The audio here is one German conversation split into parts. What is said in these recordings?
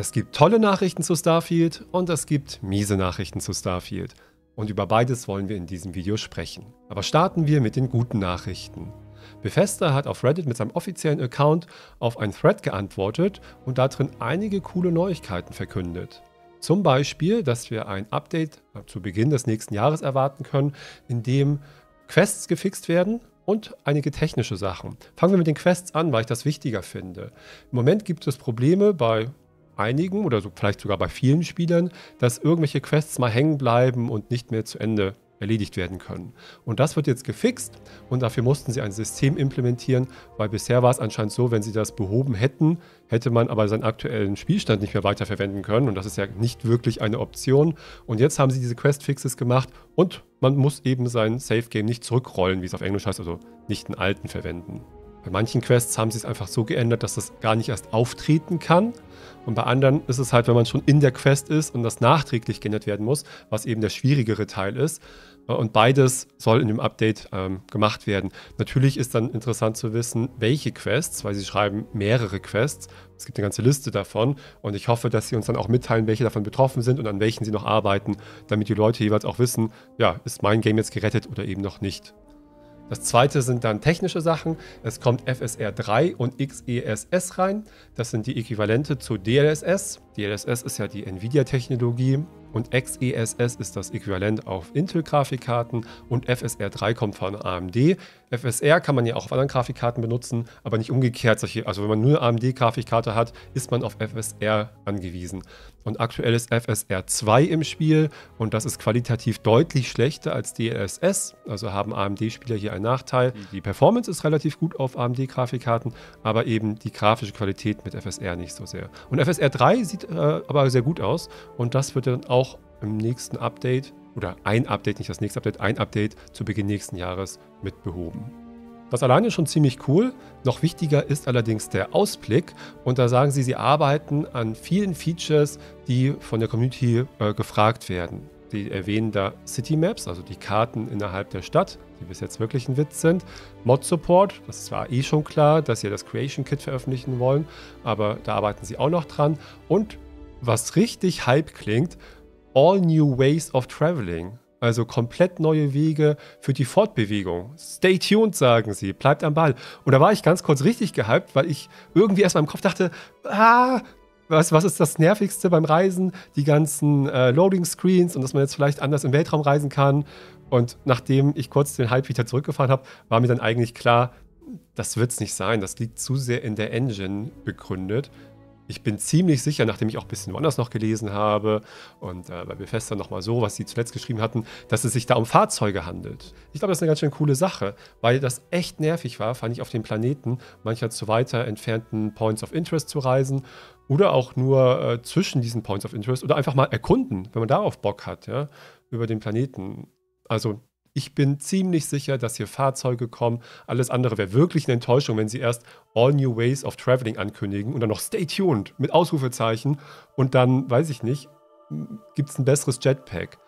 Es gibt tolle Nachrichten zu Starfield und es gibt miese Nachrichten zu Starfield. Und über beides wollen wir in diesem Video sprechen. Aber starten wir mit den guten Nachrichten. Bethesda hat auf Reddit mit seinem offiziellen Account auf einen Thread geantwortet und darin einige coole Neuigkeiten verkündet. Zum Beispiel, dass wir ein Update äh, zu Beginn des nächsten Jahres erwarten können, in dem Quests gefixt werden und einige technische Sachen. Fangen wir mit den Quests an, weil ich das wichtiger finde. Im Moment gibt es Probleme bei einigen oder so vielleicht sogar bei vielen Spielern, dass irgendwelche Quests mal hängen bleiben und nicht mehr zu Ende erledigt werden können. Und das wird jetzt gefixt und dafür mussten sie ein System implementieren, weil bisher war es anscheinend so, wenn sie das behoben hätten, hätte man aber seinen aktuellen Spielstand nicht mehr weiterverwenden können und das ist ja nicht wirklich eine Option. Und jetzt haben sie diese Quest-Fixes gemacht und man muss eben sein Safe-Game nicht zurückrollen, wie es auf Englisch heißt, also nicht einen alten verwenden. Bei manchen Quests haben sie es einfach so geändert, dass das gar nicht erst auftreten kann. Und bei anderen ist es halt, wenn man schon in der Quest ist und das nachträglich geändert werden muss, was eben der schwierigere Teil ist. Äh, und beides soll in dem Update ähm, gemacht werden. Natürlich ist dann interessant zu wissen, welche Quests, weil sie schreiben mehrere Quests. Es gibt eine ganze Liste davon und ich hoffe, dass sie uns dann auch mitteilen, welche davon betroffen sind und an welchen sie noch arbeiten, damit die Leute jeweils auch wissen, ja, ist mein Game jetzt gerettet oder eben noch nicht. Das zweite sind dann technische Sachen. Es kommt FSR 3 und XESS rein. Das sind die Äquivalente zu DLSS. DLSS ist ja die Nvidia-Technologie und XESS ist das Äquivalent auf Intel-Grafikkarten und FSR 3 kommt von AMD. FSR kann man ja auch auf anderen Grafikkarten benutzen, aber nicht umgekehrt. Also wenn man nur AMD-Grafikkarte hat, ist man auf FSR angewiesen. Und aktuell ist FSR 2 im Spiel und das ist qualitativ deutlich schlechter als DLSS. Also haben AMD-Spieler hier einen Nachteil. Mhm. Die Performance ist relativ gut auf AMD-Grafikkarten, aber eben die grafische Qualität mit FSR nicht so sehr. Und FSR 3 sieht äh, aber sehr gut aus und das wird dann auch auch im nächsten Update oder ein Update, nicht das nächste Update, ein Update zu Beginn nächsten Jahres mit behoben. Das alleine ist schon ziemlich cool. Noch wichtiger ist allerdings der Ausblick. Und da sagen sie, sie arbeiten an vielen Features, die von der Community äh, gefragt werden. Sie erwähnen da City Maps, also die Karten innerhalb der Stadt, die bis jetzt wirklich ein Witz sind. Mod Support, das war eh schon klar, dass sie das Creation Kit veröffentlichen wollen, aber da arbeiten sie auch noch dran. Und was richtig Hype klingt, All New Ways of Traveling. Also komplett neue Wege für die Fortbewegung. Stay tuned, sagen sie. Bleibt am Ball. Und da war ich ganz kurz richtig gehypt, weil ich irgendwie erstmal im Kopf dachte, ah, was, was ist das Nervigste beim Reisen? Die ganzen äh, Loading-Screens und dass man jetzt vielleicht anders im Weltraum reisen kann. Und nachdem ich kurz den Hype wieder zurückgefahren habe, war mir dann eigentlich klar, das wird es nicht sein. Das liegt zu sehr in der Engine begründet ich bin ziemlich sicher, nachdem ich auch ein bisschen woanders noch gelesen habe und äh, bei Bethesda nochmal so, was sie zuletzt geschrieben hatten, dass es sich da um Fahrzeuge handelt. Ich glaube, das ist eine ganz schön coole Sache, weil das echt nervig war, fand ich auf dem Planeten mancher zu weiter entfernten Points of Interest zu reisen oder auch nur äh, zwischen diesen Points of Interest oder einfach mal erkunden, wenn man darauf Bock hat, ja, über den Planeten. Also ich bin ziemlich sicher, dass hier Fahrzeuge kommen. Alles andere wäre wirklich eine Enttäuschung, wenn sie erst All New Ways of Traveling ankündigen und dann noch Stay Tuned mit Ausrufezeichen und dann, weiß ich nicht, gibt es ein besseres Jetpack.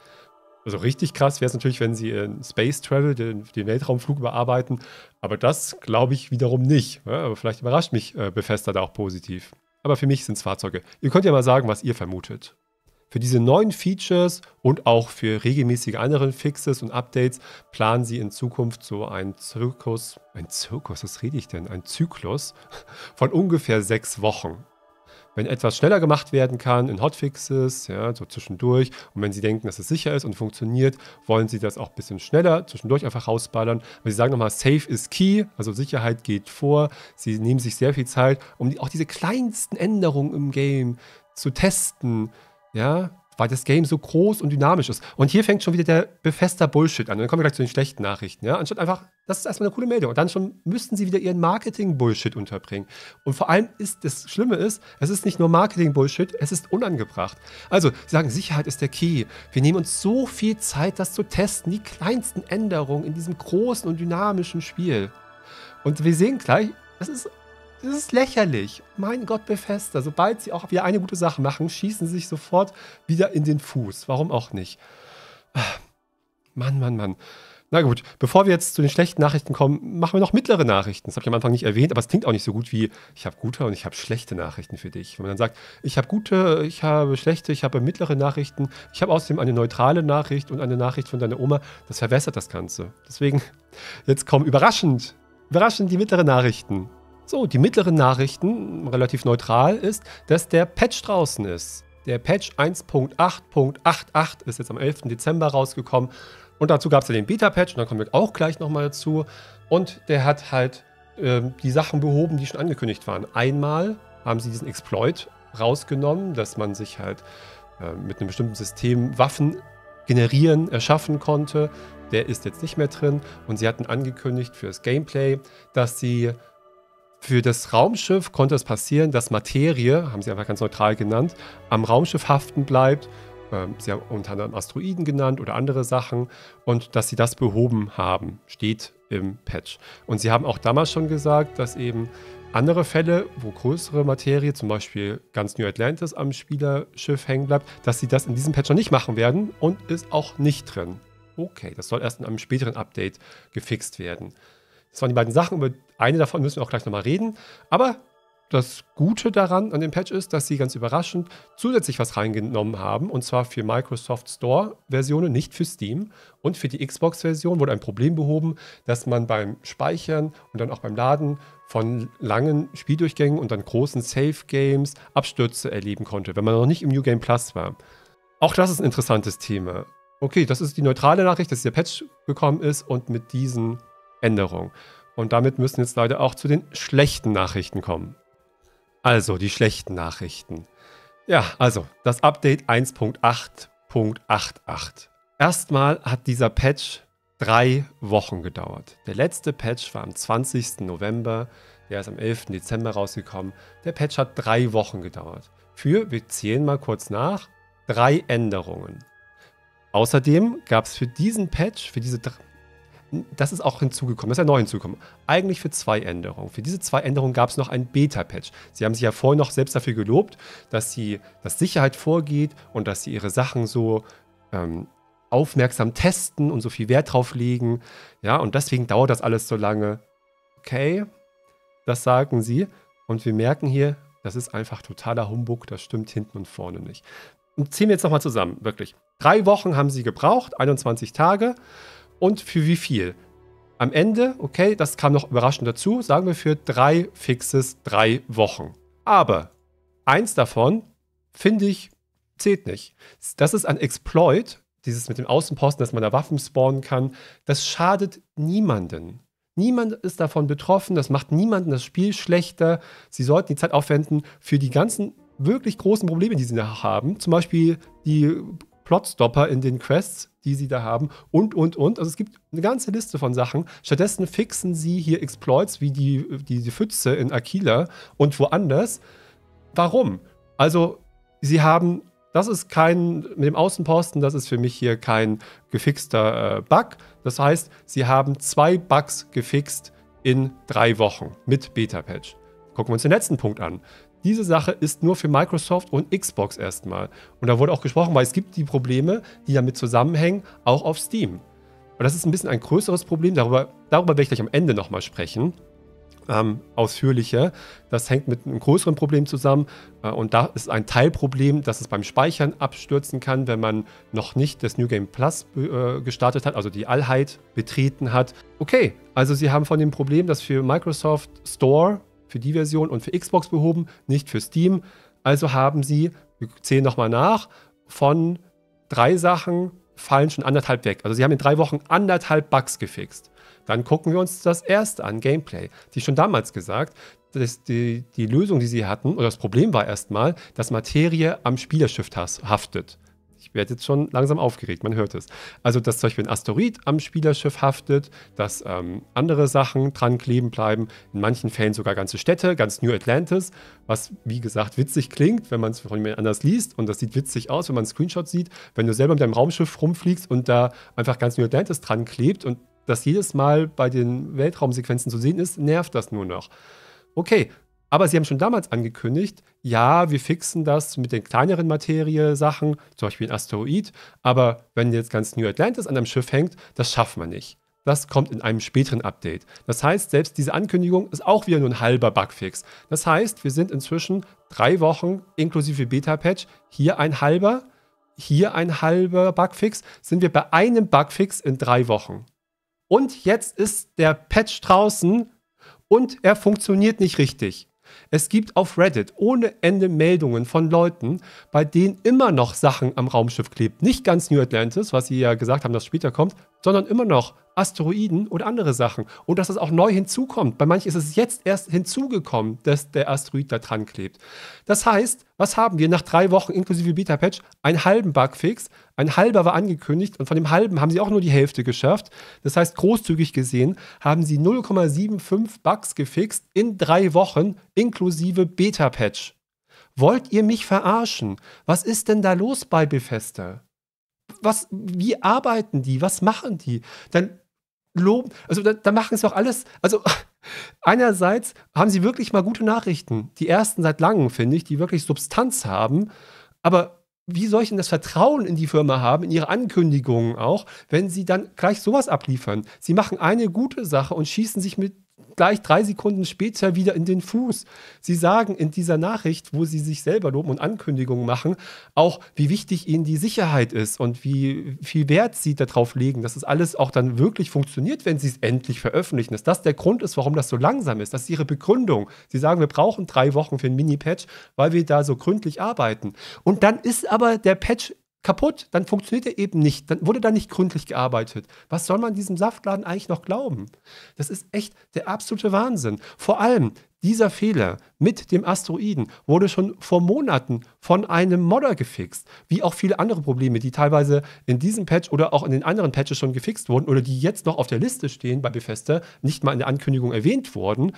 Also richtig krass wäre es natürlich, wenn sie äh, Space Travel, den, den, Weltraumflug überarbeiten, aber das glaube ich wiederum nicht. Ja, ne? aber vielleicht überrascht mich äh, Bethesda da auch positiv. Aber für mich sind es Fahrzeuge. Ihr könnt ja mal sagen, was ihr vermutet. Für diese neuen Features und auch für regelmäßige anderen Fixes und Updates planen sie in Zukunft so einen Zirkus, ein Zirkus, was rede ich denn? Ein Zyklus von ungefähr sechs Wochen. Wenn etwas schneller gemacht werden kann in Hotfixes, ja, so zwischendurch, und wenn sie denken, dass es sicher ist und funktioniert, wollen sie das auch ein bisschen schneller zwischendurch einfach rausballern. Aber sie sagen nochmal, safe is key, also Sicherheit geht vor. Sie nehmen sich sehr viel Zeit, um die, auch diese kleinsten Änderungen im Game zu testen, ja, weil das Game so groß und dynamisch ist. Und hier fängt schon wieder der befester Bullshit an. Und dann kommen wir gleich zu den schlechten Nachrichten. Ja? Anstatt einfach, das ist erstmal eine coole Meldung. Und dann schon müssten sie wieder ihren Marketing-Bullshit unterbringen. Und vor allem ist das Schlimme ist, es ist nicht nur Marketing-Bullshit, es ist unangebracht. Also, sie sagen, Sicherheit ist der Key. Wir nehmen uns so viel Zeit, das zu testen. Die kleinsten Änderungen in diesem großen und dynamischen Spiel. Und wir sehen gleich, das ist das ist lächerlich. Mein Gott, Bethesda. Sobald sie auch wieder eine gute Sache machen, schießen sie sich sofort wieder in den Fuß. Warum auch nicht? Ah, Mann, Mann, Mann. Na gut, bevor wir jetzt zu den schlechten Nachrichten kommen, machen wir noch mittlere Nachrichten. Das habe ich am Anfang nicht erwähnt, aber es klingt auch nicht so gut wie ich habe gute und ich habe schlechte Nachrichten für dich. Wenn man dann sagt, ich habe gute, ich habe schlechte, ich habe mittlere Nachrichten, ich habe außerdem eine neutrale Nachricht und eine Nachricht von deiner Oma, das verwässert das Ganze. Deswegen, jetzt kommen überraschend, überraschend die mittleren Nachrichten. So, die mittleren Nachrichten, relativ neutral, ist, dass der Patch draußen ist. Der Patch 1.8.88 ist jetzt am 11. Dezember rausgekommen. Und dazu gab es ja den Beta-Patch, und da kommen wir auch gleich nochmal dazu. Und der hat halt äh, die Sachen behoben, die schon angekündigt waren. Einmal haben sie diesen Exploit rausgenommen, dass man sich halt äh, mit einem bestimmten System Waffen generieren, erschaffen konnte. Der ist jetzt nicht mehr drin. Und sie hatten angekündigt für das Gameplay, dass sie für das Raumschiff konnte es passieren, dass Materie, haben sie einfach ganz neutral genannt, am Raumschiff haften bleibt. Ähm, sie haben unter anderem Asteroiden genannt oder andere Sachen und dass sie das behoben haben, steht im Patch. Und sie haben auch damals schon gesagt, dass eben andere Fälle, wo größere Materie, zum Beispiel ganz New Atlantis am Spielerschiff hängen bleibt, dass sie das in diesem Patch noch nicht machen werden und ist auch nicht drin. Okay, das soll erst in einem späteren Update gefixt werden. Das waren die beiden Sachen. Über eine davon müssen wir auch gleich nochmal reden. Aber das Gute daran an dem Patch ist, dass sie ganz überraschend zusätzlich was reingenommen haben. Und zwar für Microsoft Store-Versionen, nicht für Steam. Und für die Xbox-Version wurde ein Problem behoben, dass man beim Speichern und dann auch beim Laden von langen Spieldurchgängen und dann großen Save-Games Abstürze erleben konnte, wenn man noch nicht im New Game Plus war. Auch das ist ein interessantes Thema. Okay, das ist die neutrale Nachricht, dass dieser Patch gekommen ist und mit diesen Änderung. Und damit müssen jetzt leider auch zu den schlechten Nachrichten kommen. Also, die schlechten Nachrichten. Ja, also, das Update 1.8.88. Erstmal hat dieser Patch drei Wochen gedauert. Der letzte Patch war am 20. November, der ist am 11. Dezember rausgekommen. Der Patch hat drei Wochen gedauert. Für, wir zählen mal kurz nach, drei Änderungen. Außerdem gab es für diesen Patch, für diese drei das ist auch hinzugekommen, das ist ja neu hinzugekommen. Eigentlich für zwei Änderungen. Für diese zwei Änderungen gab es noch ein Beta-Patch. Sie haben sich ja vorhin noch selbst dafür gelobt, dass sie, das Sicherheit vorgeht und dass sie ihre Sachen so ähm, aufmerksam testen und so viel Wert drauf legen. Ja, und deswegen dauert das alles so lange. Okay, das sagen sie. Und wir merken hier, das ist einfach totaler Humbug, das stimmt hinten und vorne nicht. Und ziehen wir jetzt nochmal zusammen, wirklich. Drei Wochen haben sie gebraucht, 21 Tage und für wie viel. Am Ende, okay, das kam noch überraschend dazu, sagen wir für drei Fixes drei Wochen. Aber eins davon, finde ich, zählt nicht. Das ist ein Exploit, dieses mit dem Außenposten, dass man da Waffen spawnen kann. Das schadet niemanden. Niemand ist davon betroffen, das macht niemanden das Spiel schlechter. Sie sollten die Zeit aufwenden für die ganzen wirklich großen Probleme, die sie nachher haben. Zum Beispiel die Plotstopper in den Quests, die sie da haben und, und, und. Also es gibt eine ganze Liste von Sachen. Stattdessen fixen sie hier Exploits wie die, die, die Pfütze in Aquila und woanders. Warum? Also sie haben, das ist kein, mit dem Außenposten, das ist für mich hier kein gefixter äh, Bug. Das heißt, sie haben zwei Bugs gefixt in drei Wochen mit Beta-Patch. Gucken wir uns den letzten Punkt an. Diese Sache ist nur für Microsoft und Xbox erstmal. Und da wurde auch gesprochen, weil es gibt die Probleme, die damit zusammenhängen, auch auf Steam. Aber das ist ein bisschen ein größeres Problem, darüber, darüber werde ich gleich am Ende nochmal sprechen. Ähm, ausführlicher. Das hängt mit einem größeren Problem zusammen äh, und da ist ein Teilproblem, dass es beim Speichern abstürzen kann, wenn man noch nicht das New Game Plus äh, gestartet hat, also die Allheit betreten hat. Okay, also sie haben von dem Problem, dass für Microsoft Store für die Version und für Xbox behoben, nicht für Steam. Also haben sie, wir zählen nochmal nach, von drei Sachen fallen schon anderthalb weg. Also sie haben in drei Wochen anderthalb Bugs gefixt. Dann gucken wir uns das erste an, Gameplay. Die schon damals gesagt, dass die, die Lösung, die sie hatten, oder das Problem war erstmal, dass Materie am Spielerschiff haftet ich werde jetzt schon langsam aufgeregt, man hört es. Also, dass zum Beispiel ein Asteroid am Spielerschiff haftet, dass ähm, andere Sachen dran kleben bleiben, in manchen Fällen sogar ganze Städte, ganz New Atlantis, was wie gesagt witzig klingt, wenn man es von jemand anders liest und das sieht witzig aus, wenn man einen Screenshot sieht, wenn du selber mit deinem Raumschiff rumfliegst und da einfach ganz New Atlantis dran klebt und das jedes Mal bei den Weltraumsequenzen zu sehen ist, nervt das nur noch. Okay, aber sie haben schon damals angekündigt, ja, wir fixen das mit den kleineren Materie-Sachen, zum Beispiel ein Asteroid, aber wenn jetzt ganz New Atlantis an einem Schiff hängt, das schaffen wir nicht. Das kommt in einem späteren Update. Das heißt, selbst diese Ankündigung ist auch wieder nur ein halber Bugfix. Das heißt, wir sind inzwischen drei Wochen inklusive Beta-Patch, hier ein halber, hier ein halber Bugfix, sind wir bei einem Bugfix in drei Wochen. Und jetzt ist der Patch draußen und er funktioniert nicht richtig. Es gibt auf Reddit ohne Ende Meldungen von Leuten, bei denen immer noch Sachen am Raumschiff klebt. Nicht ganz New Atlantis, was sie ja gesagt haben, dass später kommt, sondern immer noch Asteroiden und andere Sachen. Und dass das auch neu hinzukommt. Bei manchen ist es jetzt erst hinzugekommen, dass der Asteroid da dran klebt. Das heißt, was haben wir nach drei Wochen inklusive Beta-Patch? Einen halben Bugfix. Ein halber war angekündigt und von dem halben haben sie auch nur die Hälfte geschafft. Das heißt, großzügig gesehen haben sie 0,75 Bugs gefixt in drei Wochen inklusive Beta-Patch. Wollt ihr mich verarschen? Was ist denn da los bei Bethesda? was, wie arbeiten die? Was machen die? Dann loben. Also da, da machen sie auch alles. Also einerseits haben sie wirklich mal gute Nachrichten. Die ersten seit langem, finde ich, die wirklich Substanz haben. Aber wie soll ich denn das Vertrauen in die Firma haben, in ihre Ankündigungen auch, wenn sie dann gleich sowas abliefern? Sie machen eine gute Sache und schießen sich mit gleich drei Sekunden später wieder in den Fuß. Sie sagen in dieser Nachricht, wo sie sich selber loben und Ankündigungen machen, auch, wie wichtig ihnen die Sicherheit ist und wie viel Wert sie darauf legen, dass es alles auch dann wirklich funktioniert, wenn sie es endlich veröffentlichen. Dass das der Grund ist, warum das so langsam ist. Das ist ihre Begründung. Sie sagen, wir brauchen drei Wochen für ein Mini-Patch, weil wir da so gründlich arbeiten. Und dann ist aber der Patch kaputt, dann funktioniert er eben nicht, dann wurde da nicht gründlich gearbeitet. Was soll man diesem Saftladen eigentlich noch glauben? Das ist echt der absolute Wahnsinn. Vor allem dieser Fehler mit dem Asteroiden wurde schon vor Monaten von einem Modder gefixt, wie auch viele andere Probleme, die teilweise in diesem Patch oder auch in den anderen Patches schon gefixt wurden oder die jetzt noch auf der Liste stehen bei Bethesda, nicht mal in der Ankündigung erwähnt wurden.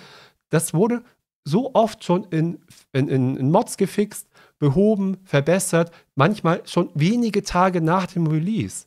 Das wurde so oft schon in, in, in Mods gefixt behoben, verbessert, manchmal schon wenige Tage nach dem Release.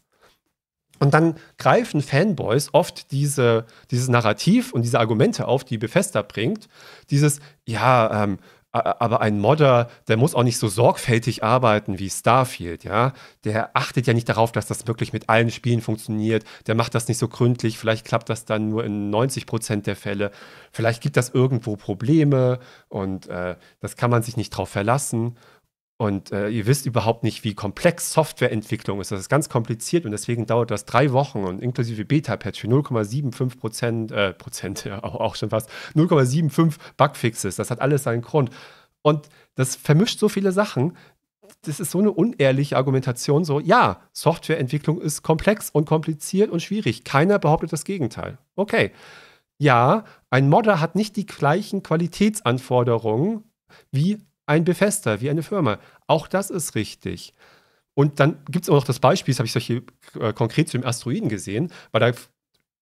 Und dann greifen Fanboys oft diese, dieses Narrativ und diese Argumente auf, die Bethesda bringt. Dieses, ja, ähm, aber ein Modder, der muss auch nicht so sorgfältig arbeiten wie Starfield, ja. Der achtet ja nicht darauf, dass das wirklich mit allen Spielen funktioniert. Der macht das nicht so gründlich. Vielleicht klappt das dann nur in 90 Prozent der Fälle. Vielleicht gibt das irgendwo Probleme und äh, das kann man sich nicht drauf verlassen. Und äh, ihr wisst überhaupt nicht, wie komplex Softwareentwicklung ist. Das ist ganz kompliziert und deswegen dauert das drei Wochen und inklusive Beta-Patch für 0,75 Prozent, äh, Prozent, ja, auch, auch schon fast, 0,75 Bugfixes. Das hat alles seinen Grund. Und das vermischt so viele Sachen. Das ist so eine unehrliche Argumentation. So, ja, Softwareentwicklung ist komplex und kompliziert und schwierig. Keiner behauptet das Gegenteil. Okay. Ja, ein Modder hat nicht die gleichen Qualitätsanforderungen wie ein Befester, wie eine Firma. Auch das ist richtig. Und dann gibt es auch noch das Beispiel, das habe ich solche äh, konkret zu dem Asteroiden gesehen, weil da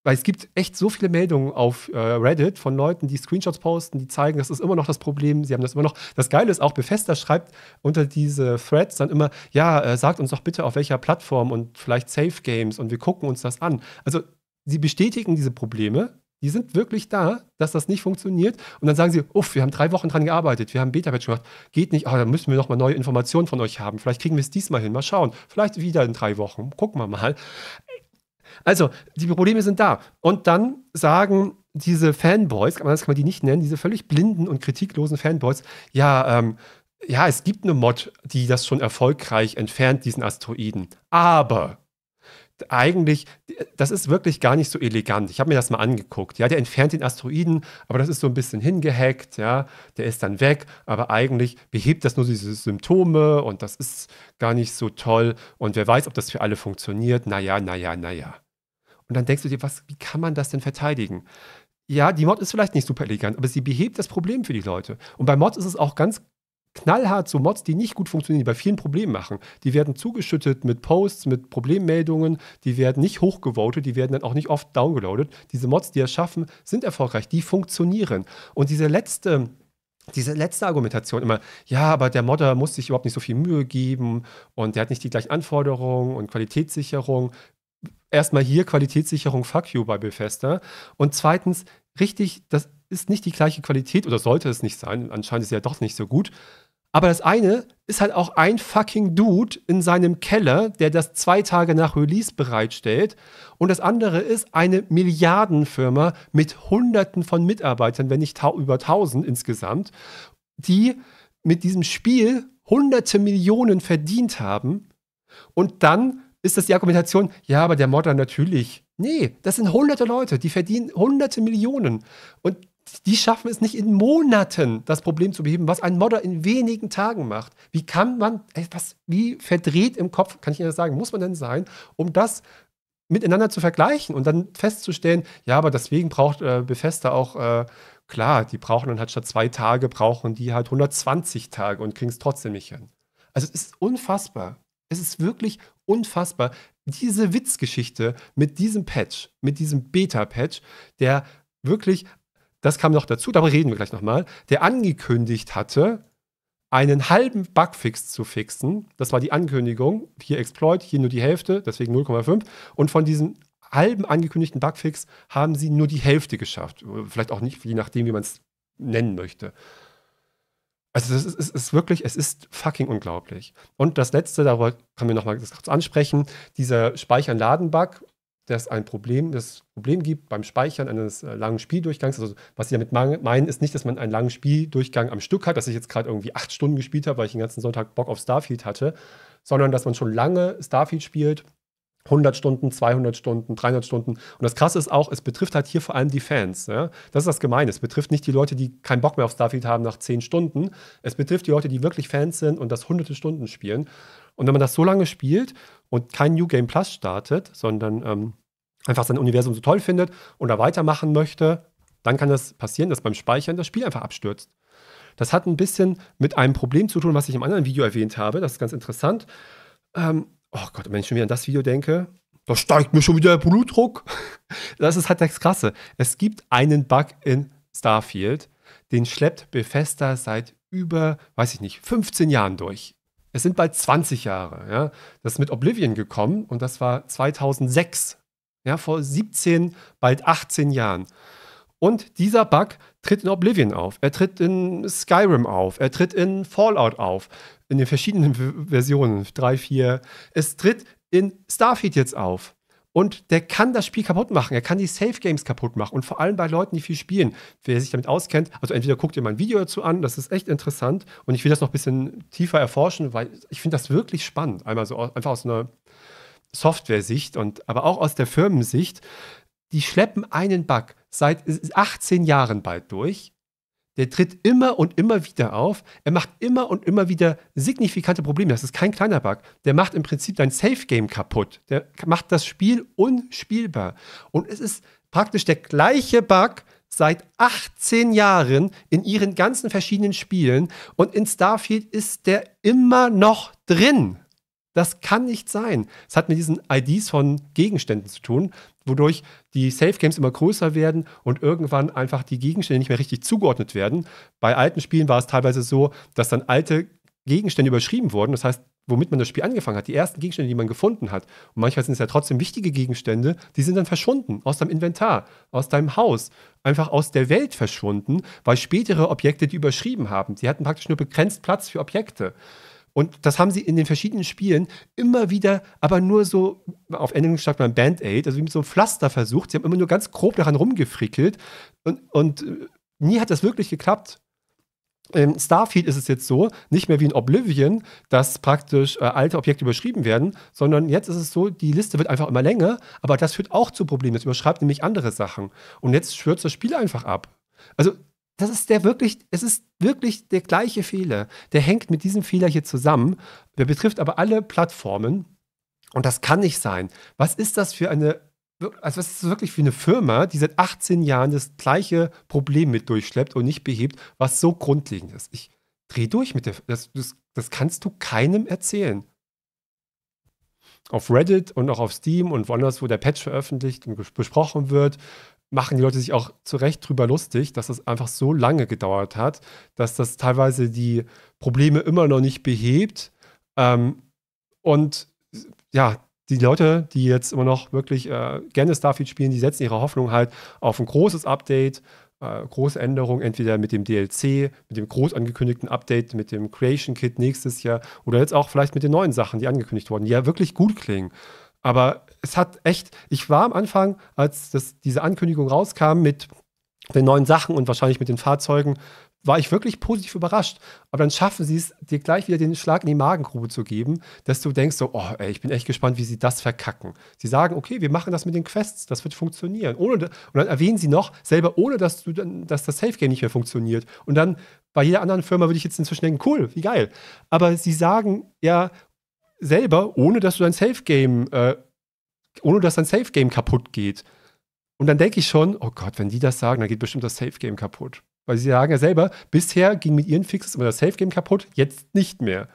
weil es gibt echt so viele Meldungen auf äh, Reddit von Leuten, die Screenshots posten, die zeigen, das ist immer noch das Problem, sie haben das immer noch. Das Geile ist auch, Befester schreibt unter diese Threads dann immer, ja, äh, sagt uns doch bitte auf welcher Plattform und vielleicht Safe Games und wir gucken uns das an. Also sie bestätigen diese Probleme, die sind wirklich da, dass das nicht funktioniert. Und dann sagen sie, uff, wir haben drei Wochen dran gearbeitet, wir haben Beta-Patch gemacht, geht nicht, ah, da müssen wir nochmal neue Informationen von euch haben. Vielleicht kriegen wir es diesmal hin, mal schauen. Vielleicht wieder in drei Wochen, gucken wir mal. Also, die Probleme sind da. Und dann sagen diese Fanboys, das kann man die nicht nennen, diese völlig blinden und kritiklosen Fanboys, ja, ähm, ja, es gibt eine Mod, die das schon erfolgreich entfernt, diesen Asteroiden. Aber eigentlich, das ist wirklich gar nicht so elegant. Ich habe mir das mal angeguckt. Ja, der entfernt den Asteroiden, aber das ist so ein bisschen hingehackt. Ja, der ist dann weg, aber eigentlich behebt das nur diese Symptome und das ist gar nicht so toll. Und wer weiß, ob das für alle funktioniert. Naja, naja, naja. Und dann denkst du dir, was, wie kann man das denn verteidigen? Ja, die Mod ist vielleicht nicht super elegant, aber sie behebt das Problem für die Leute. Und bei Mods ist es auch ganz knallhart so Mods, die nicht gut funktionieren, die bei vielen Problemen machen. Die werden zugeschüttet mit Posts, mit Problemmeldungen, die werden nicht hochgevotet, die werden dann auch nicht oft downgeloadet. Diese Mods, die er schaffen, sind erfolgreich, die funktionieren. Und diese letzte diese letzte Argumentation immer, ja, aber der Modder muss sich überhaupt nicht so viel Mühe geben und der hat nicht die gleichen Anforderungen und Qualitätssicherung. Erstmal hier Qualitätssicherung, fuck you bei Bethesda. Und zweitens, richtig, das ist nicht die gleiche Qualität oder sollte es nicht sein. Anscheinend ist sie ja doch nicht so gut. Aber das eine ist halt auch ein fucking Dude in seinem Keller, der das zwei Tage nach Release bereitstellt. Und das andere ist eine Milliardenfirma mit Hunderten von Mitarbeitern, wenn nicht über tausend insgesamt, die mit diesem Spiel hunderte Millionen verdient haben. Und dann ist das die Argumentation, ja, aber der Modder natürlich. Nee, das sind hunderte Leute, die verdienen hunderte Millionen. Und die schaffen es nicht in Monaten, das Problem zu beheben, was ein Modder in wenigen Tagen macht. Wie kann man, ey, was, wie verdreht im Kopf, kann ich Ihnen das sagen, muss man denn sein, um das miteinander zu vergleichen und dann festzustellen, ja, aber deswegen braucht äh, Bethesda auch, äh, klar, die brauchen dann halt statt zwei Tage, brauchen die halt 120 Tage und kriegen es trotzdem nicht hin. Also es ist unfassbar. Es ist wirklich unfassbar. Diese Witzgeschichte mit diesem Patch, mit diesem Beta-Patch, der wirklich das kam noch dazu, darüber reden wir gleich nochmal, der angekündigt hatte, einen halben Bugfix zu fixen. Das war die Ankündigung. Hier Exploit, hier nur die Hälfte, deswegen 0,5. Und von diesem halben angekündigten Bugfix haben sie nur die Hälfte geschafft. Vielleicht auch nicht, je nachdem, wie man es nennen möchte. Also es ist, ist, wirklich, es ist fucking unglaublich. Und das Letzte, darüber können wir nochmal kurz ansprechen, dieser Speichern-Laden-Bug, dass ein Problem, das Problem gibt beim Speichern eines äh, langen Spieldurchgangs. Also was sie damit meinen, ist nicht, dass man einen langen Spieldurchgang am Stück hat, dass ich jetzt gerade irgendwie acht Stunden gespielt habe, weil ich den ganzen Sonntag Bock auf Starfield hatte, sondern dass man schon lange Starfield spielt, 100 Stunden, 200 Stunden, 300 Stunden. Und das Krasse ist auch, es betrifft halt hier vor allem die Fans. Ja? Das ist das Gemeine. Es betrifft nicht die Leute, die keinen Bock mehr auf Starfield haben nach zehn Stunden. Es betrifft die Leute, die wirklich Fans sind und das hunderte Stunden spielen. Und wenn man das so lange spielt und kein New Game Plus startet, sondern ähm, einfach sein Universum so toll findet und da weitermachen möchte, dann kann das passieren, dass beim Speichern das Spiel einfach abstürzt. Das hat ein bisschen mit einem Problem zu tun, was ich im anderen Video erwähnt habe. Das ist ganz interessant. Ähm, oh Gott, wenn ich schon wieder an das Video denke, da steigt mir schon wieder der Blutdruck. Das ist halt das Krasse. Es gibt einen Bug in Starfield, den schleppt Bethesda seit über, weiß ich nicht, 15 Jahren durch. Es sind bald 20 Jahre. Ja? Das ist mit Oblivion gekommen und das war 2006. Ja, vor 17, bald 18 Jahren. Und dieser Bug tritt in Oblivion auf, er tritt in Skyrim auf, er tritt in Fallout auf, in den verschiedenen Versionen, 3, 4. Es tritt in Starfield jetzt auf. Und der kann das Spiel kaputt machen. Er kann die Safe Games kaputt machen. Und vor allem bei Leuten, die viel spielen. Wer sich damit auskennt, also entweder guckt ihr mein Video dazu an, das ist echt interessant. Und ich will das noch ein bisschen tiefer erforschen, weil ich finde das wirklich spannend. Einmal so einfach aus einer Software-Sicht und aber auch aus der Firmensicht. Die schleppen einen Bug seit 18 äh, Jahren bald durch der tritt immer und immer wieder auf. Er macht immer und immer wieder signifikante Probleme. Das ist kein kleiner Bug. Der macht im Prinzip dein Safe-Game kaputt. Der macht das Spiel unspielbar. Und es ist praktisch der gleiche Bug seit 18 Jahren in ihren ganzen verschiedenen Spielen. Und in Starfield ist der immer noch drin. Das kann nicht sein. Es hat mit diesen IDs von Gegenständen zu tun, wodurch die Safe Games immer größer werden und irgendwann einfach die Gegenstände nicht mehr richtig zugeordnet werden. Bei alten Spielen war es teilweise so, dass dann alte Gegenstände überschrieben wurden. Das heißt, womit man das Spiel angefangen hat, die ersten Gegenstände, die man gefunden hat. Und manchmal sind es ja trotzdem wichtige Gegenstände, die sind dann verschwunden aus deinem Inventar, aus deinem Haus, einfach aus der Welt verschwunden, weil spätere Objekte die überschrieben haben. Sie hatten praktisch nur begrenzt Platz für Objekte. Und das haben sie in den verschiedenen Spielen immer wieder, aber nur so, auf Ende sagt beim Band-Aid, also wie mit so einem Pflaster versucht. Sie haben immer nur ganz grob daran rumgefrickelt und, und äh, nie hat das wirklich geklappt. In Starfield ist es jetzt so, nicht mehr wie in Oblivion, dass praktisch äh, alte Objekte überschrieben werden, sondern jetzt ist es so, die Liste wird einfach immer länger, aber das führt auch zu Problemen. Das überschreibt nämlich andere Sachen. Und jetzt schwört das Spiel einfach ab. Also das ist der wirklich, es ist wirklich der gleiche Fehler. Der hängt mit diesem Fehler hier zusammen. Der betrifft aber alle Plattformen. Und das kann nicht sein. Was ist das für eine, also was ist das wirklich für eine Firma, die seit 18 Jahren das gleiche Problem mit durchschleppt und nicht behebt, was so grundlegend ist? Ich dreh durch mit der, das, das, das kannst du keinem erzählen. Auf Reddit und auch auf Steam und woanders, wo der Patch veröffentlicht und besprochen wird, machen die Leute sich auch zu Recht drüber lustig, dass das einfach so lange gedauert hat, dass das teilweise die Probleme immer noch nicht behebt. Ähm, und ja, die Leute, die jetzt immer noch wirklich äh, gerne Starfield spielen, die setzen ihre Hoffnung halt auf ein großes Update, äh, große Änderung, entweder mit dem DLC, mit dem groß angekündigten Update, mit dem Creation Kit nächstes Jahr oder jetzt auch vielleicht mit den neuen Sachen, die angekündigt wurden, die ja wirklich gut klingen. Aber es hat echt, ich war am Anfang, als das, diese Ankündigung rauskam mit den neuen Sachen und wahrscheinlich mit den Fahrzeugen, war ich wirklich positiv überrascht. Aber dann schaffen sie es, dir gleich wieder den Schlag in die Magengrube zu geben, dass du denkst so, oh, ey, ich bin echt gespannt, wie sie das verkacken. Sie sagen, okay, wir machen das mit den Quests, das wird funktionieren. Ohne, und dann erwähnen sie noch, selber ohne, dass, du, dass das Safe-Game nicht mehr funktioniert. Und dann bei jeder anderen Firma würde ich jetzt inzwischen denken, cool, wie geil. Aber sie sagen ja selber, ohne dass du dein Safe-Game äh, ohne dass dein Safe Game kaputt geht. Und dann denke ich schon, oh Gott, wenn die das sagen, dann geht bestimmt das Safe Game kaputt. Weil sie sagen ja selber, bisher ging mit ihren Fixes immer das Safe Game kaputt, jetzt nicht mehr.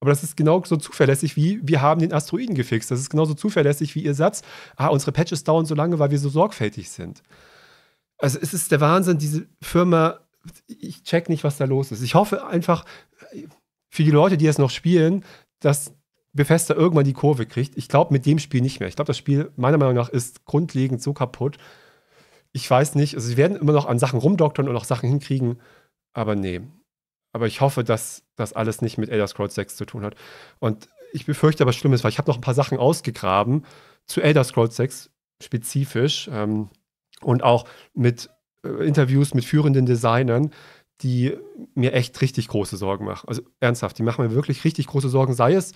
Aber das ist genauso zuverlässig wie, wir haben den Asteroiden gefixt. Das ist genauso zuverlässig wie ihr Satz, ah, unsere Patches dauern so lange, weil wir so sorgfältig sind. Also es ist der Wahnsinn, diese Firma, ich check nicht, was da los ist. Ich hoffe einfach für die Leute, die das noch spielen, dass Bethesda irgendwann die Kurve kriegt. Ich glaube, mit dem Spiel nicht mehr. Ich glaube, das Spiel meiner Meinung nach ist grundlegend so kaputt. Ich weiß nicht. Also, sie werden immer noch an Sachen rumdoktern und auch Sachen hinkriegen. Aber nee. Aber ich hoffe, dass das alles nicht mit Elder Scrolls 6 zu tun hat. Und ich befürchte aber Schlimmes, weil ich habe noch ein paar Sachen ausgegraben zu Elder Scrolls 6 spezifisch ähm, und auch mit äh, Interviews mit führenden Designern, die mir echt richtig große Sorgen machen. Also ernsthaft, die machen mir wirklich richtig große Sorgen, sei es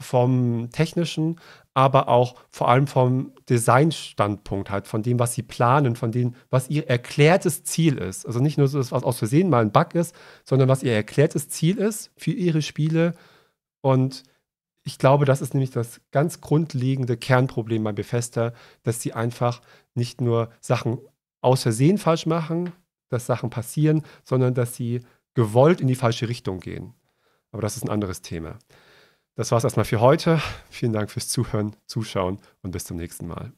vom technischen, aber auch vor allem vom Designstandpunkt halt, von dem, was sie planen, von dem, was ihr erklärtes Ziel ist. Also nicht nur so, was aus Versehen mal ein Bug ist, sondern was ihr erklärtes Ziel ist für ihre Spiele. Und ich glaube, das ist nämlich das ganz grundlegende Kernproblem bei Befester, dass sie einfach nicht nur Sachen aus Versehen falsch machen, dass Sachen passieren, sondern dass sie gewollt in die falsche Richtung gehen. Aber das ist ein anderes Thema. Das war es erstmal für heute. Vielen Dank fürs Zuhören, Zuschauen und bis zum nächsten Mal.